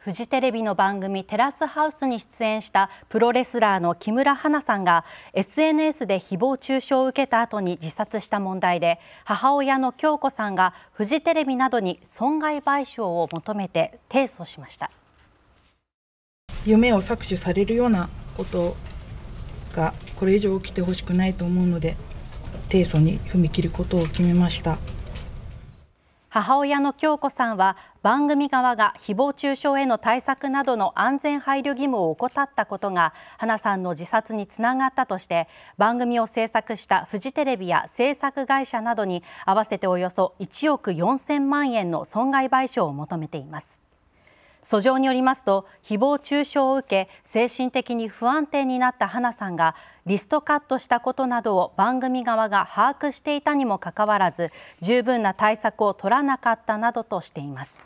フジテレビの番組「テラスハウス」に出演したプロレスラーの木村花さんが SNS で誹謗中傷を受けた後に自殺した問題で母親の京子さんがフジテレビなどに損害賠償を求めて提訴しました夢を搾取されるようなことがこれ以上起きてほしくないと思うので提訴に踏み切ることを決めました。母親の京子さんは番組側が誹謗中傷への対策などの安全配慮義務を怠ったことが花さんの自殺につながったとして番組を制作したフジテレビや制作会社などに合わせておよそ1億4000万円の損害賠償を求めています。訴状によりますと誹謗中傷を受け精神的に不安定になった花さんがリストカットしたことなどを番組側が把握していたにもかかわらず十分な対策を取らなかったなどとしています。